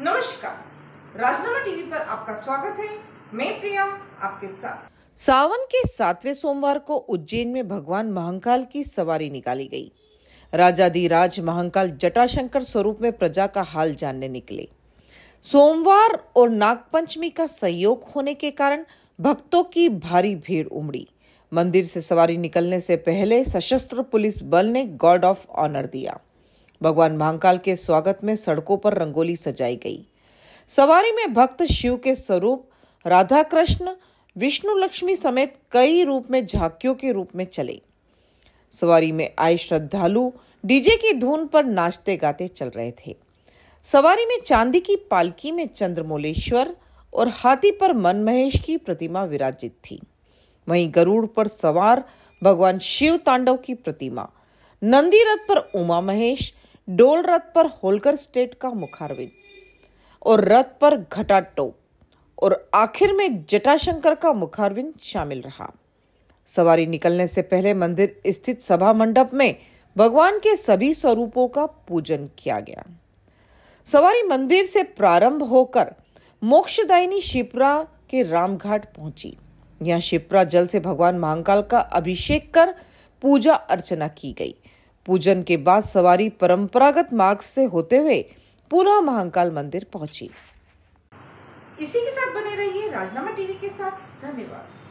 नमस्कार राजनामा टीवी पर आपका स्वागत है मैं प्रिया आपके साथ सावन के सातवें सोमवार को उज्जैन में भगवान महाकाल की सवारी निकाली गई राजाधिराज महाकाल जटाशंकर स्वरूप में प्रजा का हाल जानने निकले सोमवार और नागपंचमी का संयोग होने के कारण भक्तों की भारी भीड़ उमड़ी मंदिर से सवारी निकलने से पहले सशस्त्र पुलिस बल ने गार्ड ऑफ ऑनर दिया भगवान महाकाल के स्वागत में सड़कों पर रंगोली सजाई गई सवारी में भक्त शिव के स्वरूप राधा कृष्ण विष्णु लक्ष्मी समेत कई रूप में झांकियों के रूप में चले सवारी में आए श्रद्धालु डीजे की धुन पर नाचते गाते चल रहे थे सवारी में चांदी की पालकी में चंद्रमोलेश्वर और हाथी पर मन महेश की प्रतिमा विराजित थी वहीं गरुड़ पर सवार भगवान शिव तांडव की प्रतिमा नंदी रथ पर उमा महेश डोल रथ पर होलकर स्टेट का मुखारविंद और रथ पर घटा टोप और आखिर में जटाशंकर का मुखारविंद शामिल रहा सवारी निकलने से पहले मंदिर स्थित सभा मंडप में भगवान के सभी स्वरूपों का पूजन किया गया सवारी मंदिर से प्रारंभ होकर मोक्षदायिनी शिप्रा के रामघाट पहुंची यहां शिप्रा जल से भगवान महाकाल का अभिषेक कर पूजा अर्चना की गई पूजन के बाद सवारी परंपरागत मार्ग से होते हुए पूरा महाकाल मंदिर पहुंची इसी के साथ बने रहिए राजनामा टीवी के साथ धन्यवाद